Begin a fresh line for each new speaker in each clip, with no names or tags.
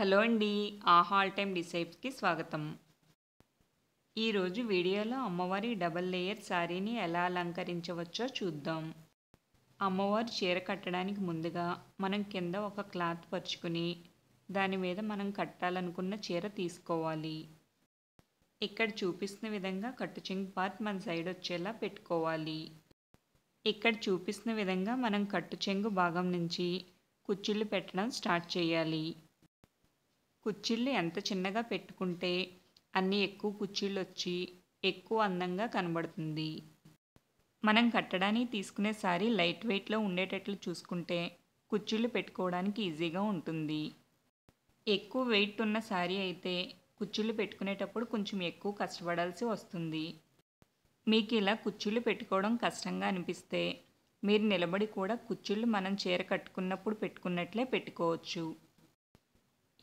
hello అండి ఆ hall time డిసైప్స్కి స్వాగతం ఈరోజు వీడియోలో అమ్మవారి డబల్ లేయర్ శారీని ఎలా అలంకరించవచ్చో చూద్దాం అమ్మవారి చీర కట్టడానికి ముందుగా మనం కింద ఒక క్లాత్ పరుచుకుని దాని మీద మనం కట్టాలనుకున్న చీర తీసుకోవాలి ఇక్కడ చూపిస్తున్న విధంగా కట్టు చింగ్ పార్ట్ మన సైడ్ వచ్చేలా పెట్టుకోవాలి ఇక్కడ చూపిస్తున్న విధంగా మనం కట్టు చెంగు భాగం నుంచి కుచ్చుళ్ళు పెట్టడం స్టార్ట్ చేయాలి కుర్చీల్ని ఎంత చిన్నగా పెట్టుకుంటే అన్ని ఎక్కువ కుర్చీలు వచ్చి ఎక్కువ అందంగా కనబడుతుంది మనం కట్టడానికి తీసుకునే సారీ లైట్ వెయిట్లో ఉండేటట్లు చూసుకుంటే కుర్చీలు పెట్టుకోవడానికి ఈజీగా ఉంటుంది ఎక్కువ వెయిట్ ఉన్న సారీ అయితే కుర్చీలు పెట్టుకునేటప్పుడు కొంచెం ఎక్కువ కష్టపడాల్సి వస్తుంది మీకు ఇలా కుర్చీలు పెట్టుకోవడం కష్టంగా అనిపిస్తే మీరు నిలబడి కూడా కుర్చీలు మనం చీర కట్టుకున్నప్పుడు పెట్టుకున్నట్లే పెట్టుకోవచ్చు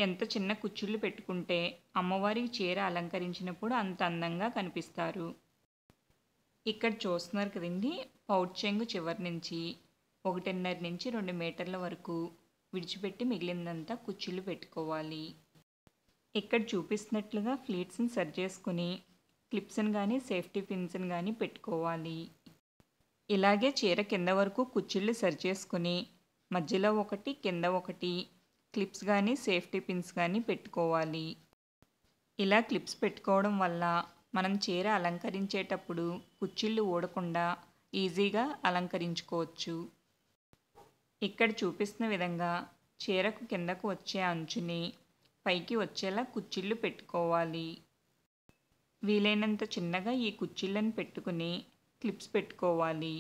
ఎంత చిన్న కుచ్చుళ్ళు పెట్టుకుంటే అమ్మవారి చీర అలంకరించినప్పుడు అంత అందంగా కనిపిస్తారు ఇక్కడ చూస్తున్నారు కదండి పౌడ్చెంగు చివరి నుంచి ఒకటిన్నర నుంచి రెండు మీటర్ల వరకు విడిచిపెట్టి మిగిలిందంతా కుచ్చుళ్ళు పెట్టుకోవాలి ఇక్కడ చూపిస్తున్నట్లుగా ఫ్లీట్స్ని సెట్ చేసుకుని క్లిప్స్ని కానీ సేఫ్టీ పిన్స్ని కానీ పెట్టుకోవాలి ఇలాగే చీర కింద వరకు కుచ్చుళ్ళు సరి చేసుకుని మధ్యలో ఒకటి కింద ఒకటి క్లిప్స్ కానీ సేఫ్టీ పిన్స్ కానీ పెట్టుకోవాలి ఇలా క్లిప్స్ పెట్టుకోవడం వల్ల మనం చీర అలంకరించేటప్పుడు కుచ్చిళ్ళు ఊడకుండా ఈజీగా అలంకరించుకోవచ్చు ఇక్కడ చూపిస్తున్న విధంగా చీరకు కిందకు వచ్చే అంచుని పైకి వచ్చేలా కుచ్చిళ్ళు పెట్టుకోవాలి వీలైనంత చిన్నగా ఈ కుచ్చిళ్ళను పెట్టుకుని క్లిప్స్ పెట్టుకోవాలి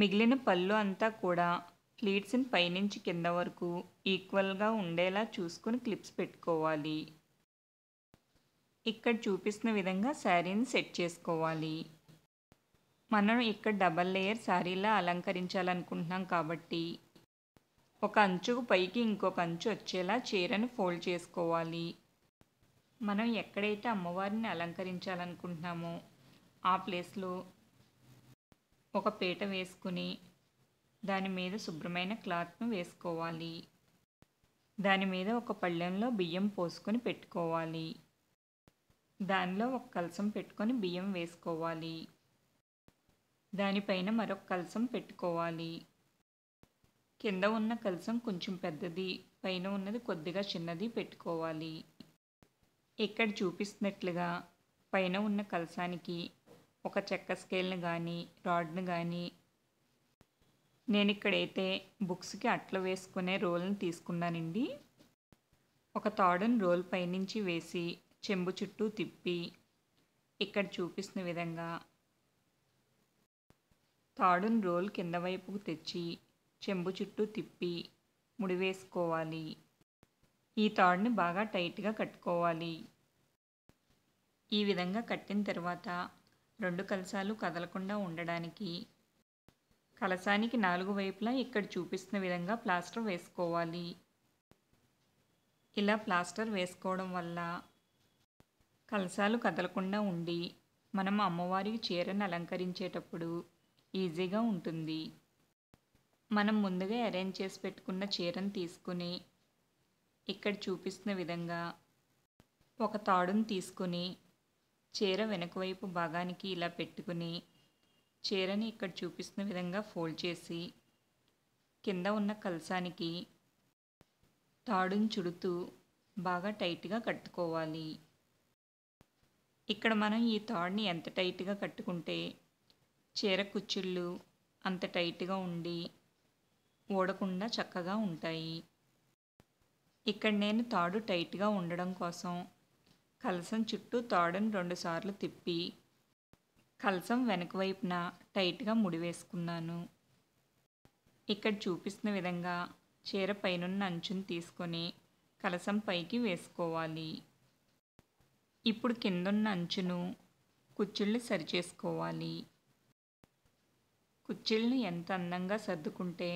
మిగిలిన పళ్ళు అంతా కూడా ప్లీట్స్ని పైనుంచి కింద వరకు ఈక్వల్గా ఉండేలా చూసుకొని క్లిప్స్ పెట్టుకోవాలి ఇక్కడ చూపిస్తున్న విధంగా శారీని సెట్ చేసుకోవాలి మనం ఇక్కడ డబల్ లేయర్ శారీలా అలంకరించాలనుకుంటున్నాం కాబట్టి ఒక అంచుకు పైకి ఇంకొక అంచు వచ్చేలా చీరను ఫోల్డ్ చేసుకోవాలి మనం ఎక్కడైతే అమ్మవారిని అలంకరించాలనుకుంటున్నామో ఆ ప్లేస్లో ఒక పీట వేసుకుని దాని మీద శుభ్రమైన క్లాత్ను వేసుకోవాలి దాని మీద ఒక పళ్ళెంలో బియ్యం పోసుకొని పెట్టుకోవాలి దానిలో ఒక కలసం పెట్టుకొని బియ్యం వేసుకోవాలి దానిపైన మరొక కలసం పెట్టుకోవాలి కింద ఉన్న కలసం కొంచెం పెద్దది పైన ఉన్నది కొద్దిగా చిన్నది పెట్టుకోవాలి ఇక్కడ చూపిస్తున్నట్లుగా పైన ఉన్న కలసానికి ఒక చెక్క స్కేల్ని కానీ రాడ్ను కానీ నేను ఇక్కడైతే బుక్స్కి అట్ల వేసుకునే రోల్ని తీసుకున్నానండి ఒక తాడును రోల్ పైనుంచి వేసి చెంబు చుట్టూ తిప్పి ఇక్కడ చూపిస్తున్న విధంగా తాడును రోల్ కింద వైపుకు తెచ్చి చెంబు చుట్టూ తిప్పి ముడివేసుకోవాలి ఈ తాడుని బాగా టైట్గా కట్టుకోవాలి ఈ విధంగా కట్టిన తర్వాత రెండు కలసాలు కదలకుండా ఉండడానికి కలశానికి నాలుగు వైపులా ఇక్కడ చూపిస్తున్న విధంగా ప్లాస్టర్ వేసుకోవాలి ఇలా ప్లాస్టర్ వేసుకోవడం వల్ల కలశాలు కదలకుండా ఉండి మనం అమ్మవారికి చీరను అలంకరించేటప్పుడు ఈజీగా ఉంటుంది మనం ముందుగా అరేంజ్ చేసి పెట్టుకున్న చీరను తీసుకుని ఇక్కడ చూపిస్తున్న విధంగా ఒక తాడును తీసుకుని చీర వెనుకవైపు భాగానికి ఇలా పెట్టుకుని చీరని ఇక్కడ చూపిస్తున్న విధంగా ఫోల్డ్ చేసి కింద ఉన్న కలసానికి తాడును చుడుతూ బాగా టైట్గా కట్టుకోవాలి ఇక్కడ మనం ఈ తాడుని ఎంత టైట్గా కట్టుకుంటే చీర కుచ్చుళ్ళు అంత టైట్గా ఉండి ఓడకుండా చక్కగా ఉంటాయి ఇక్కడ నేను తాడు టైట్గా ఉండడం కోసం కలసం చుట్టూ తాడును రెండుసార్లు తిప్పి కలసం వెనక వైపున టైట్గా ముడివేసుకున్నాను ఇక్కడ చూపిస్తున్న విధంగా చీర పైనున్న అంచుని తీసుకొని కలసం పైకి వేసుకోవాలి ఇప్పుడు కిందున్న అంచును సరి సరిచేసుకోవాలి కుచ్చిళ్ళు ఎంత అందంగా సర్దుకుంటే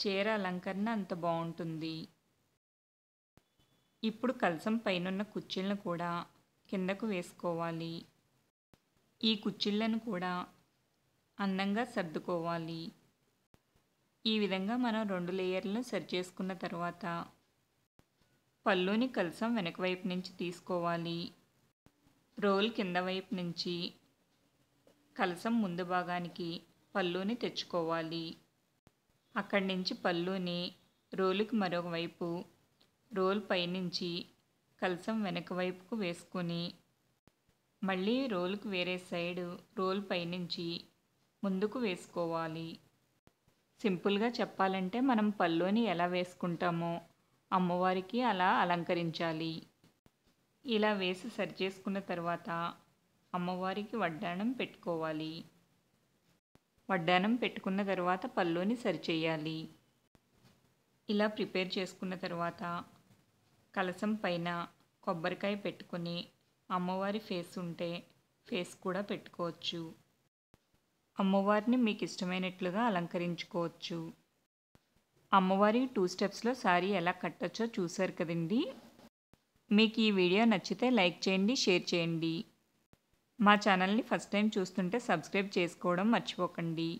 చీర అలంకరణ అంత బాగుంటుంది ఇప్పుడు కలసం పైనున్న కుచ్చిళ్ళను కూడా కిందకు వేసుకోవాలి ఈ కుచ్చిళ్ళను కూడా అందంగా సర్దుకోవాలి ఈ విధంగా మనం రెండు లేయర్లను సరి చేసుకున్న తర్వాత పళ్ళుని కలసం వెనక వైపు నుంచి తీసుకోవాలి రోల్ కింద వైపు నుంచి కలసం ముందు భాగానికి పళ్ళుని తెచ్చుకోవాలి అక్కడి నుంచి పళ్ళుని రోలుకి మరొక వైపు రోల్ పైనుంచి కలసం వెనక వైపుకు వేసుకొని మళ్ళీ రోలుకు వేరే సైడ్ రోల్ పైనుంచి ముందుకు వేసుకోవాలి సింపుల్గా చెప్పాలంటే మనం పల్లోని ఎలా వేసుకుంటామో అమ్మవారికి అలా అలంకరించాలి ఇలా వేసి సరి చేసుకున్న తర్వాత అమ్మవారికి వడ్డాణం పెట్టుకోవాలి వడ్డానం పెట్టుకున్న తర్వాత పల్లోని సరిచేయాలి ఇలా ప్రిపేర్ చేసుకున్న తర్వాత కలసం పైన కొబ్బరికాయ పెట్టుకొని అమ్మవారి ఫేస్ ఉంటే ఫేస్ కూడా పెట్టుకోవచ్చు అమ్మవారిని మీకు ఇష్టమైనట్లుగా అలంకరించుకోవచ్చు అమ్మవారి టూ స్టెప్స్లో శారీ ఎలా కట్టచ్చో చూశారు కదండి మీకు ఈ వీడియో నచ్చితే లైక్ చేయండి షేర్ చేయండి మా ఛానల్ని ఫస్ట్ టైం చూస్తుంటే సబ్స్క్రైబ్ చేసుకోవడం మర్చిపోకండి